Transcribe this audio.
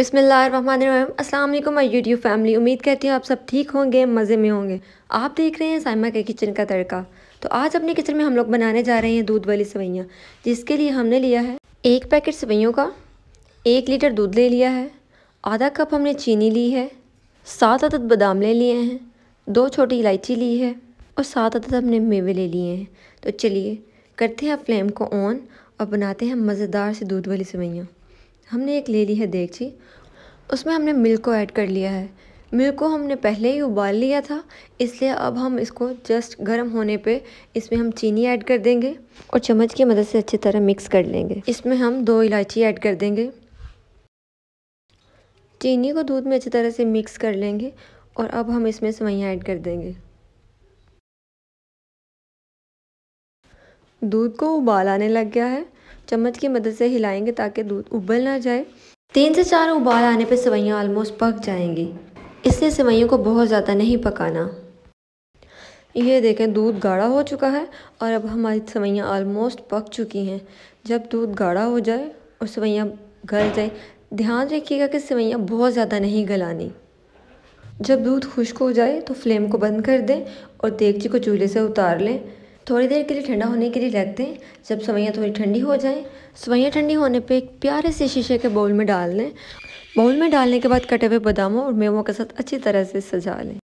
अस्सलाम वालेकुम मैं यूट्यूब फैमिली उम्मीद करती हूँ आप सब ठीक होंगे मज़े में होंगे आप देख रहे हैं साइमा के किचन का तड़का तो आज अपने किचन में हम लोग बनाने जा रहे हैं दूध वाली सवैयाँ जिसके लिए हमने लिया है एक पैकेट सवैयों का एक लीटर दूध ले लिया है आधा कप हमने चीनी ली है सात अदद बादाम ले लिए हैं दो छोटी इलायची ली है और सात अदद हमने मेवे ले लिए हैं तो चलिए करते हैं फ्लेम को ऑन और बनाते हैं मज़ेदार से दूध वाली सवैयाँ हमने एक ले ली है देगची उसमें हमने मिल्क को ऐड कर लिया है मिल्क को हमने पहले ही उबाल लिया था इसलिए अब हम इसको जस्ट गर्म होने पे इसमें हम चीनी ऐड कर देंगे और चम्मच की मदद से अच्छी तरह मिक्स कर लेंगे इसमें हम दो इलायची ऐड कर देंगे चीनी को दूध में अच्छी तरह से मिक्स कर लेंगे और अब हम इसमें सवैयाँ ऐड कर देंगे दूध को उबाल आने लग गया है चम्मच की मदद से हिलाएंगे ताकि दूध उबल ना जाए तीन से चार उबाल आने पर सेवैयाँ ऑलमोस्ट पक जाएंगी इसलिए सेवैयों को बहुत ज़्यादा नहीं पकाना ये देखें दूध गाढ़ा हो चुका है और अब हमारी सेवैयाँ आलमोस्ट पक चुकी हैं जब दूध गाढ़ा हो जाए और सेवैयाँ गल जाए ध्यान रखिएगा कि सेवैयाँ बहुत ज़्यादा नहीं गलानी जब दूध खुश्क हो जाए तो फ्लेम को बंद कर दें और देगची को चूल्हे से उतार लें थोड़ी देर के लिए ठंडा होने के लिए रख दें जब सवैयाँ थोड़ी ठंडी हो जाएँ सवैयाँ ठंडी होने पर एक प्यारे से शीशे के बाउल में डाल लें बाउल में डालने के बाद कटे हुए बादामों और मेवों के साथ अच्छी तरह से सजा लें